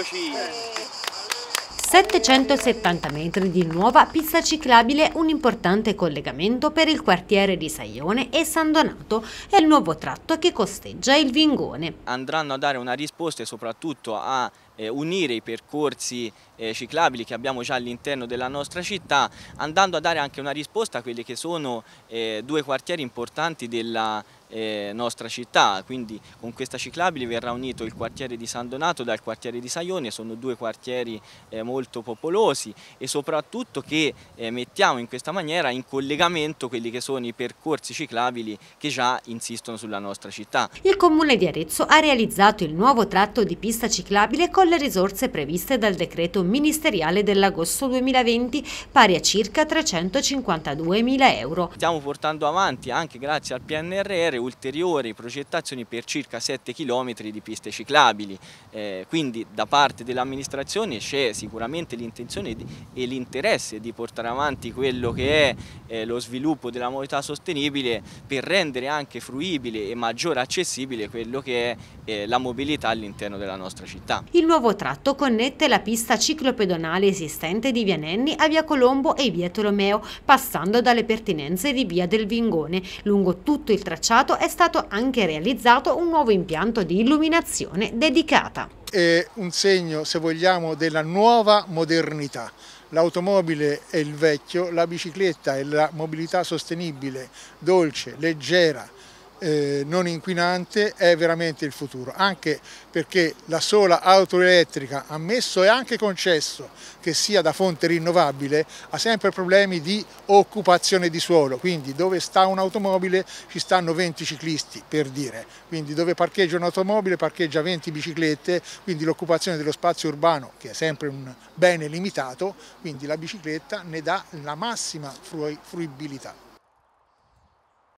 Eccoci! 770 metri di nuova pista ciclabile, un importante collegamento per il quartiere di Saione e San Donato è il nuovo tratto che costeggia il Vingone. Andranno a dare una risposta soprattutto a eh, unire i percorsi eh, ciclabili che abbiamo già all'interno della nostra città, andando a dare anche una risposta a quelli che sono eh, due quartieri importanti della nostra città, quindi con questa ciclabile verrà unito il quartiere di San Donato dal quartiere di Saione, sono due quartieri molto popolosi e soprattutto che mettiamo in questa maniera in collegamento quelli che sono i percorsi ciclabili che già insistono sulla nostra città. Il comune di Arezzo ha realizzato il nuovo tratto di pista ciclabile con le risorse previste dal decreto ministeriale dell'agosto 2020 pari a circa 352 mila euro. Stiamo portando avanti anche grazie al PNRR ulteriori progettazioni per circa 7 km di piste ciclabili, eh, quindi da parte dell'amministrazione c'è sicuramente l'intenzione e l'interesse di portare avanti quello che è eh, lo sviluppo della modalità sostenibile per rendere anche fruibile e maggiore accessibile quello che è eh, la mobilità all'interno della nostra città. Il nuovo nuovo tratto connette la pista ciclopedonale esistente di Via Nenni a Via Colombo e Via Tolomeo, passando dalle pertinenze di Via del Vingone. Lungo tutto il tracciato è stato anche realizzato un nuovo impianto di illuminazione dedicata. È un segno, se vogliamo, della nuova modernità. L'automobile è il vecchio, la bicicletta è la mobilità sostenibile, dolce, leggera, eh, non inquinante è veramente il futuro, anche perché la sola auto elettrica, ammesso e anche concesso che sia da fonte rinnovabile, ha sempre problemi di occupazione di suolo, quindi dove sta un'automobile ci stanno 20 ciclisti per dire, quindi dove parcheggia un'automobile parcheggia 20 biciclette, quindi l'occupazione dello spazio urbano che è sempre un bene limitato, quindi la bicicletta ne dà la massima fruibilità.